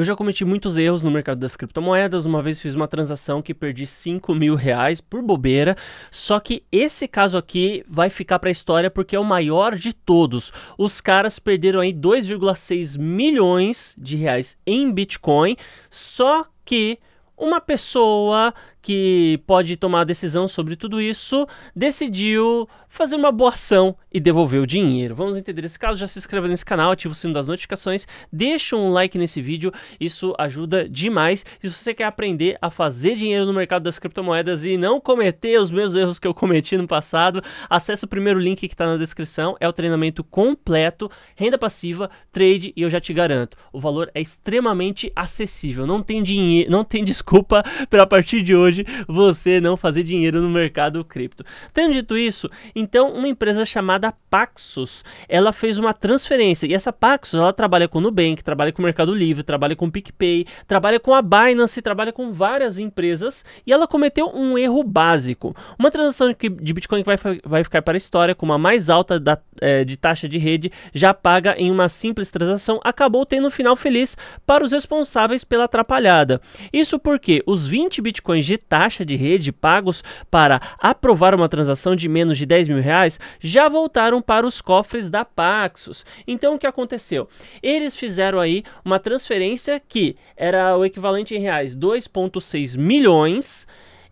Eu já cometi muitos erros no mercado das criptomoedas. Uma vez fiz uma transação que perdi 5 mil reais por bobeira. Só que esse caso aqui vai ficar para a história porque é o maior de todos. Os caras perderam aí 2,6 milhões de reais em Bitcoin. Só que uma pessoa que pode tomar decisão sobre tudo isso, decidiu fazer uma boa ação e devolver o dinheiro. Vamos entender esse caso. Já se inscreva nesse canal, ativa o sino das notificações, deixa um like nesse vídeo, isso ajuda demais. E se você quer aprender a fazer dinheiro no mercado das criptomoedas e não cometer os mesmos erros que eu cometi no passado, acesse o primeiro link que está na descrição. É o treinamento completo, renda passiva, trade e eu já te garanto, o valor é extremamente acessível. Não tem dinheiro, não tem desculpa para a partir de hoje hoje você não fazer dinheiro no mercado cripto. Tendo dito isso, então uma empresa chamada Paxos, ela fez uma transferência e essa Paxos, ela trabalha com Nubank, trabalha com Mercado Livre, trabalha com PicPay, trabalha com a Binance, trabalha com várias empresas e ela cometeu um erro básico. Uma transação de Bitcoin que vai, vai ficar para a história com a mais alta da é, de taxa de rede já paga em uma simples transação acabou tendo um final feliz para os responsáveis pela atrapalhada. Isso porque os 20 bitcoins de taxa de rede pagos para aprovar uma transação de menos de 10 mil reais já voltaram para os cofres da Paxos. Então o que aconteceu? Eles fizeram aí uma transferência que era o equivalente em reais 2,6 milhões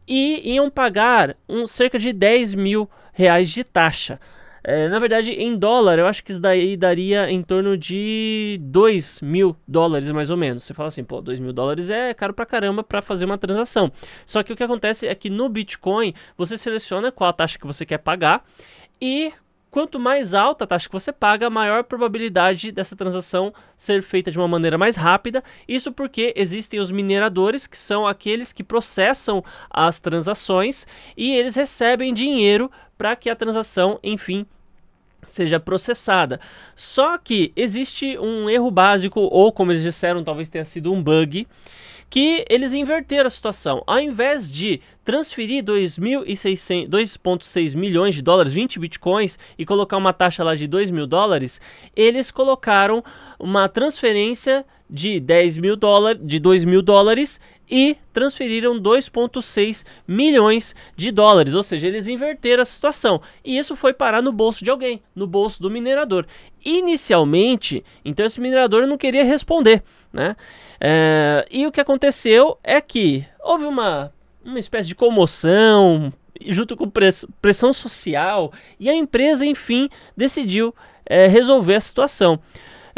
e iam pagar um, cerca de 10 mil reais de taxa. É, na verdade, em dólar, eu acho que isso daí daria em torno de 2 mil dólares, mais ou menos. Você fala assim, pô, 2 mil dólares é caro pra caramba para fazer uma transação. Só que o que acontece é que no Bitcoin, você seleciona qual a taxa que você quer pagar e Quanto mais alta a taxa que você paga, maior a probabilidade dessa transação ser feita de uma maneira mais rápida. Isso porque existem os mineradores, que são aqueles que processam as transações e eles recebem dinheiro para que a transação, enfim, seja processada. Só que existe um erro básico, ou como eles disseram, talvez tenha sido um bug, que eles inverteram a situação. Ao invés de transferir 2,6 milhões de dólares, 20 bitcoins, e colocar uma taxa lá de 2 mil dólares, eles colocaram uma transferência de 10 mil dólares, de 2 mil dólares e transferiram 2,6 milhões de dólares, ou seja, eles inverteram a situação. E isso foi parar no bolso de alguém, no bolso do minerador. Inicialmente, então esse minerador não queria responder, né? É, e o que aconteceu é que houve uma, uma espécie de comoção, junto com pressão social, e a empresa, enfim, decidiu é, resolver a situação.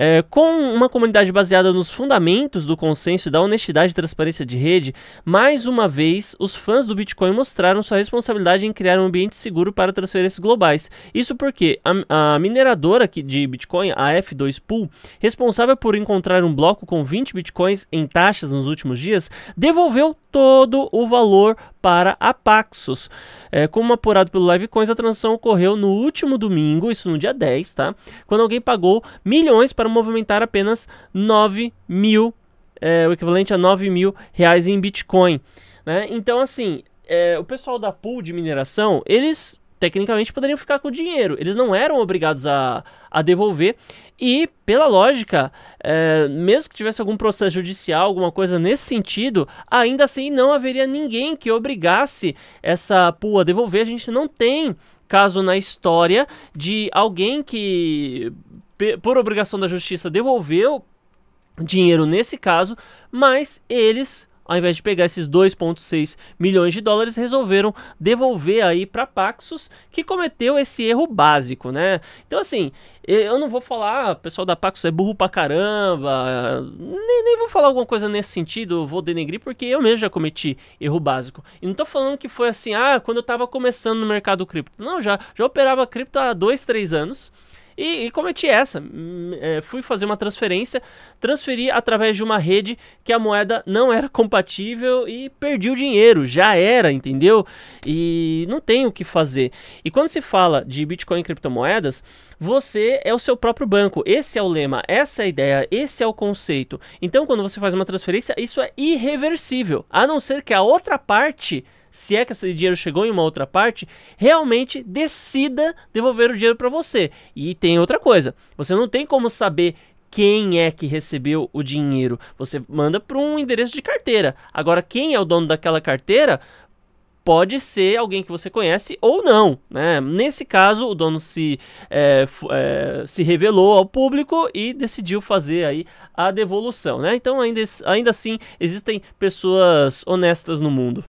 É, com uma comunidade baseada nos fundamentos do consenso da honestidade e transparência de rede, mais uma vez os fãs do Bitcoin mostraram sua responsabilidade em criar um ambiente seguro para transferências globais. Isso porque a, a mineradora de Bitcoin, a F2 Pool, responsável por encontrar um bloco com 20 Bitcoins em taxas nos últimos dias, devolveu todo o valor para a Paxos. É, como apurado pelo Livecoins, a transação ocorreu no último domingo, isso no dia 10, tá? Quando alguém pagou milhões para movimentar apenas 9 mil, é, o equivalente a 9 mil reais em Bitcoin. Né? Então, assim, é, o pessoal da pool de mineração, eles tecnicamente poderiam ficar com o dinheiro. Eles não eram obrigados a, a devolver. E, pela lógica, é, mesmo que tivesse algum processo judicial, alguma coisa nesse sentido, ainda assim não haveria ninguém que obrigasse essa pool a devolver. A gente não tem caso na história de alguém que por obrigação da justiça, devolveu dinheiro nesse caso, mas eles ao invés de pegar esses 2,6 milhões de dólares, resolveram devolver aí para Paxos, que cometeu esse erro básico, né? Então, assim, eu não vou falar, ah, pessoal da Paxos é burro pra caramba, nem, nem, vou falar alguma coisa nesse sentido, vou denegrir, porque eu mesmo já cometi erro básico. E não tô falando que foi assim, ah, quando eu tava começando no mercado cripto. Não, já, já operava cripto há 2, 3 anos e, e cometi essa. É, fui fazer uma transferência, transferi através de uma rede que a moeda não era compatível e perdi o dinheiro. Já era, entendeu? E não tem o que fazer. E quando se fala de Bitcoin e criptomoedas, você é o seu próprio banco. Esse é o lema, essa é a ideia, esse é o conceito. Então, quando você faz uma transferência, isso é irreversível, a não ser que a outra parte se é que esse dinheiro chegou em uma outra parte, realmente decida devolver o dinheiro para você. E tem outra coisa, você não tem como saber quem é que recebeu o dinheiro. Você manda para um endereço de carteira. Agora, quem é o dono daquela carteira pode ser alguém que você conhece ou não. Né? Nesse caso, o dono se, é, é, se revelou ao público e decidiu fazer aí a devolução. Né? Então, ainda, ainda assim, existem pessoas honestas no mundo.